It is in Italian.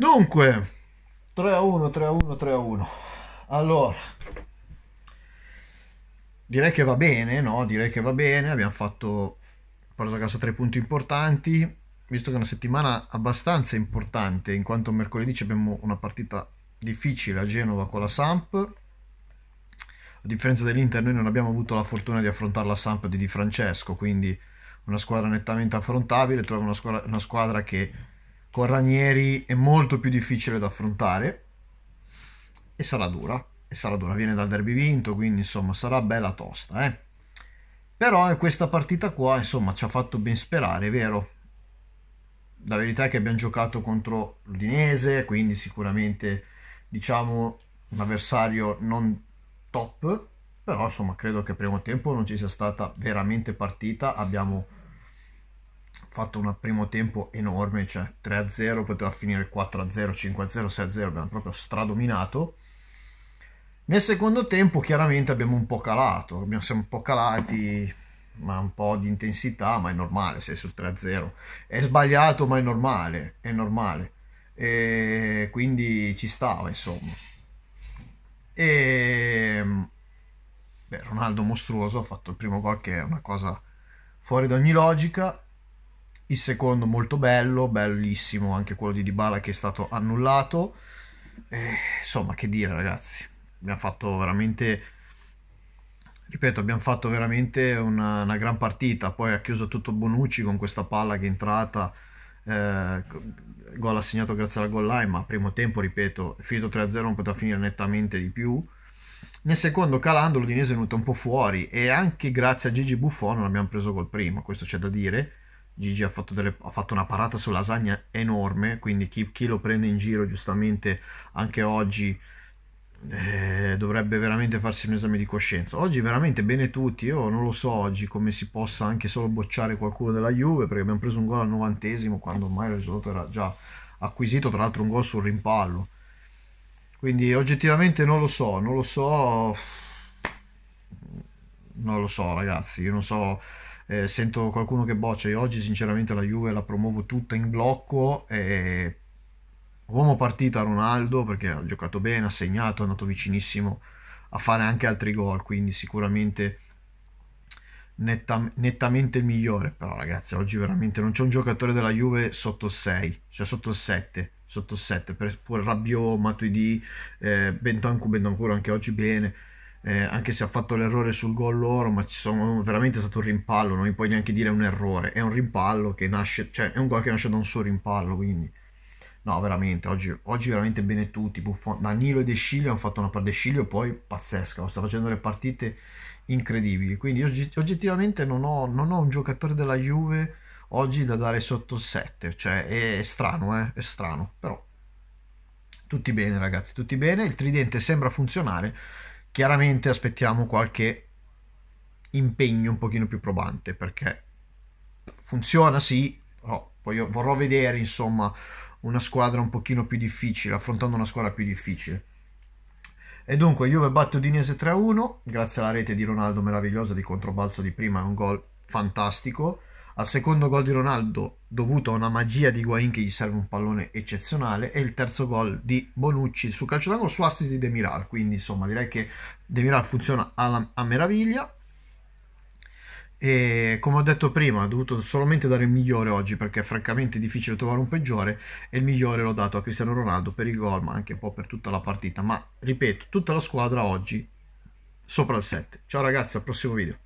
Dunque, 3 a 1, 3 a 1, 3 a 1. Allora, direi che va bene, no? Direi che va bene. Abbiamo fatto, preso a casa tre punti importanti, visto che è una settimana abbastanza importante, in quanto mercoledì abbiamo una partita difficile a Genova con la Samp. A differenza dell'Inter, noi non abbiamo avuto la fortuna di affrontare la Samp di Di Francesco, quindi una squadra nettamente affrontabile. Trova una, una squadra che con Ranieri è molto più difficile da affrontare e sarà dura. E sarà dura, viene dal derby vinto, quindi insomma sarà bella tosta. Eh? Però eh, questa partita qua insomma ci ha fatto ben sperare, è vero? La verità è che abbiamo giocato contro l'Udinese, quindi sicuramente diciamo un avversario non top, però insomma credo che a primo tempo non ci sia stata veramente partita, abbiamo fatto un primo tempo enorme, cioè 3-0, poteva finire 4-0, 5-0, 6-0, abbiamo proprio stradominato. Nel secondo tempo chiaramente abbiamo un po' calato, abbiamo, siamo un po' calati, ma un po' di intensità, ma è normale, sei sul 3-0. È sbagliato, ma è normale, è normale. E quindi ci stava, insomma. E... Beh, Ronaldo mostruoso ha fatto il primo gol che è una cosa fuori da ogni logica il secondo molto bello, bellissimo anche quello di Dybala che è stato annullato. Eh, insomma, che dire ragazzi, abbiamo fatto veramente, ripeto, abbiamo fatto veramente una, una gran partita, poi ha chiuso tutto Bonucci con questa palla che è entrata, eh, gol assegnato grazie alla goal line, ma primo tempo, ripeto, finito 3-0 non poteva finire nettamente di più. Nel secondo calando l'Udinese è venuto un po' fuori e anche grazie a Gigi Buffon non abbiamo preso gol primo, questo c'è da dire Gigi ha fatto, delle, ha fatto una parata su lasagna enorme, quindi chi, chi, lo prende in giro giustamente anche oggi eh, dovrebbe veramente farsi un esame di coscienza. Oggi veramente bene tutti, io non lo so oggi come si possa anche solo bocciare qualcuno della Juve perché abbiamo preso un gol al novantesimo quando ormai il risultato era già acquisito, tra l'altro un gol sul rimpallo. Quindi oggettivamente non lo so, non lo so, non lo so ragazzi, io non so eh, sento qualcuno che boccia. Io oggi sinceramente la Juve la promuovo tutta in blocco. E... Uomo partita Ronaldo perché ha giocato bene, ha segnato, è andato vicinissimo a fare anche altri gol, quindi sicuramente nettam- nettamente il migliore. Però ragazzi, oggi veramente non c'è un giocatore della Juve sotto 6, cioè sotto 7 sotto 7 pure Rabiot, Matuidi, eh, Bentancur, Bentancur anche oggi bene eh, anche se ha fatto l'errore sul gol loro, ma ci sono, veramente è stato un rimpallo, non mi puoi neanche dire un errore, è un rimpallo che nasce, cioè è un gol che nasce da un suo rimpallo, quindi no veramente, oggi, oggi veramente bene tutti, Buffon, Danilo e De Sciglio hanno fatto una parte De Sciglio poi pazzesca, sta facendo le partite incredibili, quindi oggi, oggettivamente non ho, non ho un giocatore della Juve oggi da dare sotto il 7, cioè è, è strano, eh? è strano, però tutti bene ragazzi, tutti bene, il tridente sembra funzionare Chiaramente aspettiamo qualche impegno un pochino più probante perché funziona sì, però voglio, vorrò vedere insomma una squadra un pochino più difficile, affrontando una squadra più difficile. E dunque Juve batte Udinese 3-1 grazie alla rete di Ronaldo meravigliosa di controbalzo di prima, un gol fantastico. Al secondo gol di Ronaldo, dovuto a una magia di Guain che gli serve un pallone eccezionale, e il terzo gol di Bonucci su calcio d'angolo su assist di Demiral. Quindi insomma direi che Demiral funziona alla, a meraviglia. E come ho detto prima, ho dovuto solamente dare il migliore oggi perché è francamente difficile trovare un peggiore e il migliore l'ho dato a Cristiano Ronaldo per il gol, ma anche un po' per tutta la partita. Ma ripeto, tutta la squadra oggi sopra il 7. Ciao ragazzi, al prossimo video.